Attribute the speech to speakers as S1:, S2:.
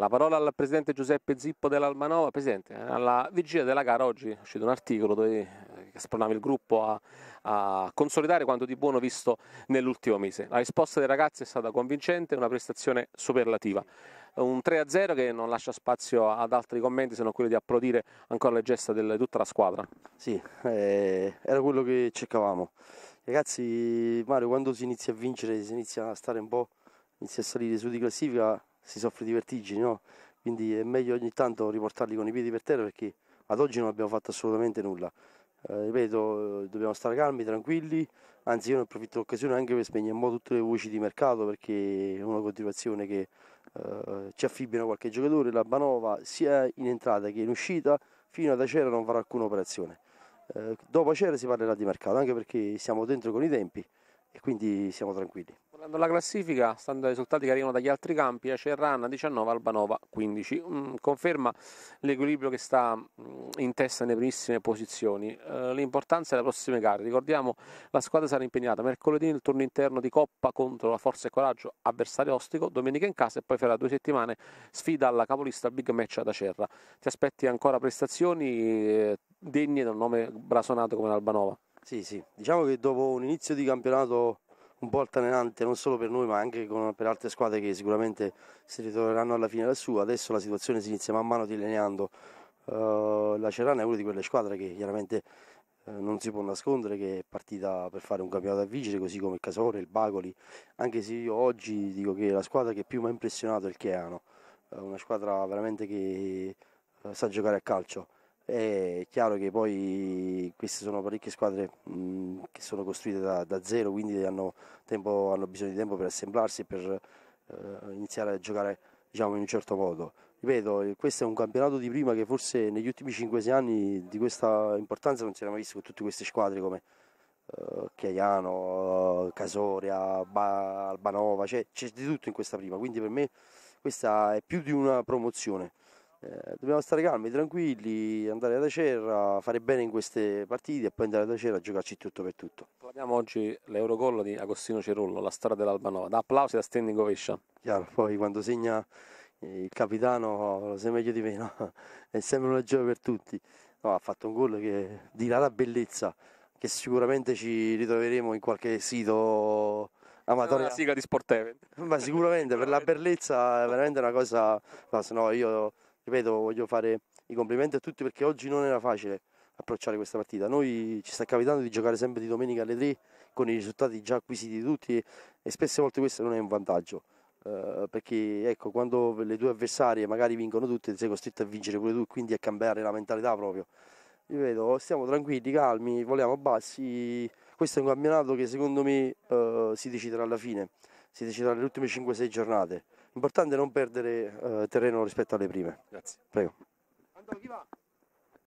S1: La parola al presidente Giuseppe Zippo dell'Almanova. Presidente, eh, alla vigilia della gara oggi è uscito un articolo dove eh, spronava il gruppo a, a consolidare quanto di buono visto nell'ultimo mese. La risposta dei ragazzi è stata convincente, una prestazione superlativa. Un 3-0 che non lascia spazio ad altri commenti se non quello di applaudire ancora le gesta di tutta la squadra. Sì, eh, era quello che cercavamo.
S2: Ragazzi, Mario, quando si inizia a vincere, si inizia a stare un po', inizia a salire su di classifica si soffre di vertigini, no? Quindi è meglio ogni tanto riportarli con i piedi per terra perché ad oggi non abbiamo fatto assolutamente nulla. Eh, ripeto, eh, dobbiamo stare calmi, tranquilli, anzi io ne approfitto l'occasione anche per spegnere un po' tutte le voci di mercato perché è una continuazione che eh, ci affibbiano qualche giocatore, la Banova sia in entrata che in uscita fino ad Acera non farà alcuna operazione. Eh, dopo Acera si parlerà di mercato anche perché siamo dentro con i tempi e quindi siamo tranquilli.
S1: Guardando la classifica, stando ai risultati che arrivano dagli altri campi, Acerrana eh, 19, Albanova 15. Mm, conferma l'equilibrio che sta mm, in testa nelle primissime posizioni. Eh, l'importanza è le prossime gare. Ricordiamo la squadra sarà impegnata mercoledì nel turno interno di Coppa contro la Forza e Coraggio, avversario ostico, domenica in casa e poi fra due settimane sfida alla capolista Big Match ad Acerra. Ti aspetti ancora prestazioni eh, degne da un nome brasonato come l'Albanova? Sì, sì, diciamo
S2: che dopo un inizio di campionato un po' altalenante non solo per noi ma anche con, per altre squadre che sicuramente si ritroveranno alla fine lassù. Adesso la situazione si inizia man mano delineando. Uh, la Cerana è una di quelle squadre che chiaramente uh, non si può nascondere che è partita per fare un campionato a vigile così come il Casore, il Bagoli, anche se io oggi dico che la squadra che più mi ha impressionato è il Cheano, uh, eh, una squadra veramente che sa giocare a calcio è chiaro che poi queste sono parecchie squadre mh, che sono costruite da, da zero, quindi hanno, tempo, hanno, bisogno di tempo per assemblarsi e per eh, iniziare a giocare diciamo, in un certo modo. Ripeto, eh, questo è un campionato di prima che forse negli ultimi 5-6 anni di questa importanza non si era mai visto con tutte queste squadre come eh, Chiaiano, eh, Casoria, ba, Albanova, cioè, c'è di tutto in questa prima, quindi per me questa è più di una promozione. Eh, dobbiamo stare calmi, tranquilli, andare da Cerra, fare bene in queste partite e poi andare da Cerra a giocarci tutto per tutto. Parliamo oggi l'Eurogol di Agostino Cerullo, la storia dell'Albanova, da applausi da standing ovation. Chiaro, poi quando segna il capitano lo sai meglio di me, no? è sempre una gioia per tutti. No, ha fatto un gol che di rara bellezza, che sicuramente ci ritroveremo in qualche sito amatoria. Una
S1: sigla di Sport
S2: Ma sicuramente per la bellezza è veramente una cosa, no, se no io ripeto, voglio fare i complimenti a tutti perché oggi non era facile approcciare questa partita. Noi ci sta capitando di giocare sempre di domenica alle 3 con i risultati già acquisiti di tutti e spesse volte questo non è un vantaggio. Eh, perché ecco, quando le tue avversarie magari vincono tutte, sei costretto a vincere pure tu, quindi a cambiare la mentalità proprio. Ripeto, stiamo tranquilli, calmi, vogliamo bassi. Questo è un campionato che secondo me eh, si deciderà alla fine, si deciderà nelle ultime 5-6 giornate. Importante non perdere eh, terreno rispetto alle prime. Grazie. Prego. Antonio, chi va?